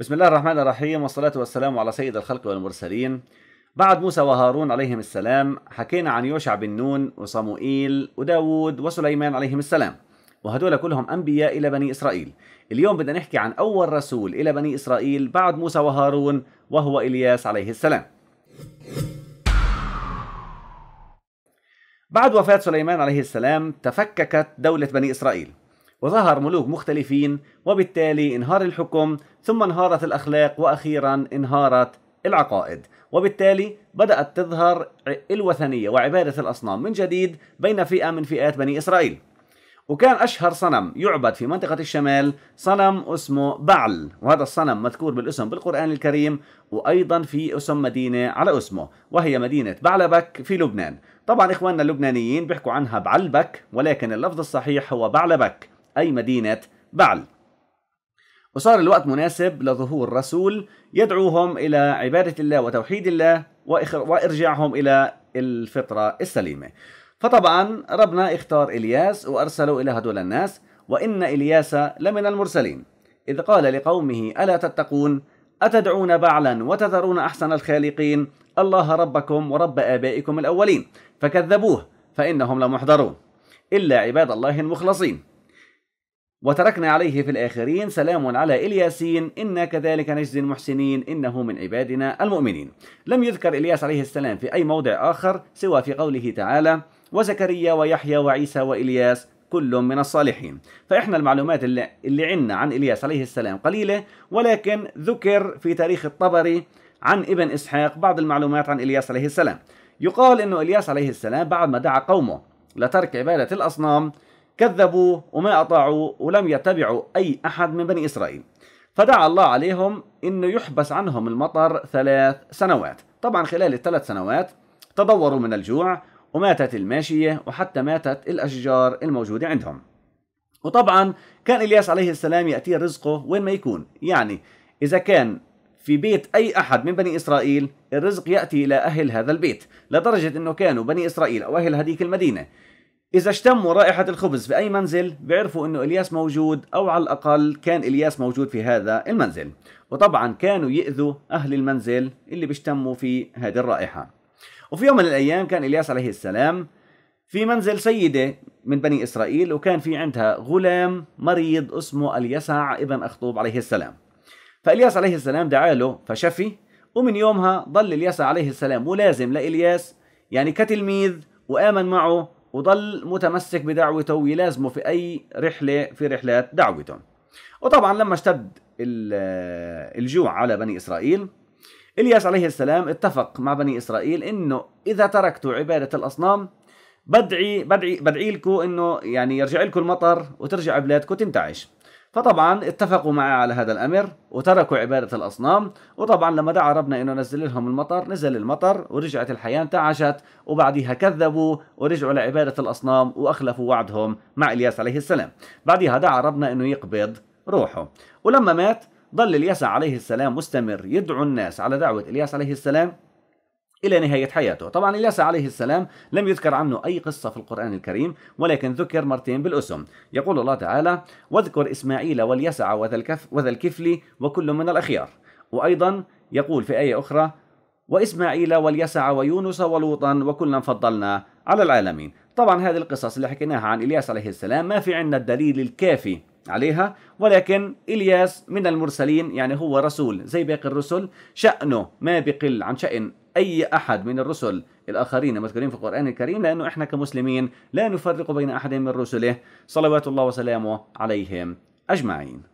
بسم الله الرحمن الرحيم والصلاة والسلام على سيد الخلق والمرسلين بعد موسى وهارون عليهم السلام حكينا عن يوشع بن نون وصموئيل وداود وسليمان عليهم السلام وهدول كلهم أنبياء إلى بني إسرائيل اليوم بدنا نحكي عن أول رسول إلى بني إسرائيل بعد موسى وهارون وهو إلياس عليه السلام بعد وفاة سليمان عليه السلام تفككت دولة بني إسرائيل وظهر ملوك مختلفين وبالتالي انهار الحكم ثم انهارت الأخلاق وأخيرا انهارت العقائد وبالتالي بدأت تظهر الوثنية وعبادة الأصنام من جديد بين فئة من فئات بني إسرائيل وكان أشهر صنم يعبد في منطقة الشمال صنم اسمه بعل وهذا الصنم مذكور بالاسم بالقرآن الكريم وأيضا في اسم مدينة على اسمه وهي مدينة بعلبك في لبنان طبعا إخواننا اللبنانيين بيحكوا عنها بعلبك ولكن اللفظ الصحيح هو بعلبك أي مدينة بعل وصار الوقت مناسب لظهور رسول يدعوهم إلى عبادة الله وتوحيد الله وإرجاعهم إلى الفطرة السليمة فطبعا ربنا اختار إلياس وأرسله إلى هدول الناس وإن إلياس لمن المرسلين إذ قال لقومه ألا تتقون أتدعون بعلا وتذرون أحسن الخالقين الله ربكم ورب آبائكم الأولين فكذبوه فإنهم لمحضرون إلا عباد الله المخلصين وتركنا عليه في الآخرين سلام على إلياسين إنا كذلك نجزي المحسنين إنه من عبادنا المؤمنين لم يذكر إلياس عليه السلام في أي موضع آخر سوى في قوله تعالى وزكريا ويحيى وعيسى وإلياس كل من الصالحين فإحنا المعلومات اللي, اللي عنا عن إلياس عليه السلام قليلة ولكن ذكر في تاريخ الطبري عن ابن إسحاق بعض المعلومات عن إلياس عليه السلام يقال أنه إلياس عليه السلام بعد ما دعا قومه لترك عبادة الأصنام كذبوه وما أطاعوه ولم يتبعوا أي أحد من بني إسرائيل فدعا الله عليهم أنه يحبس عنهم المطر ثلاث سنوات طبعا خلال الثلاث سنوات تضوروا من الجوع وماتت الماشية وحتى ماتت الأشجار الموجودة عندهم وطبعا كان إلياس عليه السلام يأتي رزقه وين ما يكون يعني إذا كان في بيت أي أحد من بني إسرائيل الرزق يأتي إلى أهل هذا البيت لدرجة أنه كانوا بني إسرائيل أو أهل هذيك المدينة إذا اشتموا رائحة الخبز في أي منزل بيعرفوا إنه إلياس موجود أو على الأقل كان إلياس موجود في هذا المنزل وطبعا كانوا يأذوا أهل المنزل اللي بيشتموا في هذه الرائحة وفي يوم من الأيام كان إلياس عليه السلام في منزل سيدة من بني إسرائيل وكان في عندها غلام مريض اسمه اليسع ابن أخطوب عليه السلام فإلياس عليه السلام دعا له فشفي ومن يومها ضل اليسع عليه السلام ملازم لإلياس يعني كتلميذ وآمن معه وظل متمسك بدعوته ويلازمه في أي رحلة في رحلات دعوته وطبعا لما اشتد الجوع على بني إسرائيل إلياس عليه السلام اتفق مع بني إسرائيل إنه إذا تركتوا عبادة الأصنام بدعي بدعي بدعي لكم إنه يعني يرجع لكم المطر وترجع بلادكم تنتعش فطبعا اتفقوا معه على هذا الأمر وتركوا عبادة الأصنام وطبعا لما دعا ربنا إنه نزل لهم المطر نزل المطر ورجعت الحياة انتعشت وبعديها كذبوا ورجعوا لعبادة الأصنام وأخلفوا وعدهم مع إلياس عليه السلام بعدها دعا ربنا إنه يقبض روحه ولما مات ظل الياس عليه السلام مستمر يدعو الناس على دعوة إلياس عليه السلام إلى نهاية حياته طبعا إلياس عليه السلام لم يذكر عنه أي قصة في القرآن الكريم ولكن ذكر مرتين بالأسم يقول الله تعالى واذكر إسماعيل واليسع وذا, الكف وذا الكفل وكل من الأخيار وأيضا يقول في آية أخرى وإسماعيل واليسع ويونس ولوطا وكلا فضلنا على العالمين طبعا هذه القصص اللي حكيناها عن إلياس عليه السلام ما في عندنا الدليل الكافي عليها ولكن إلياس من المرسلين يعني هو رسول زي باقي الرسل شأنه ما بقل عن شأن أي أحد من الرسل الآخرين المذكورين في القرآن الكريم لأنه إحنا كمسلمين لا نفرق بين أحد من رسله صلوات الله وسلامه عليهم أجمعين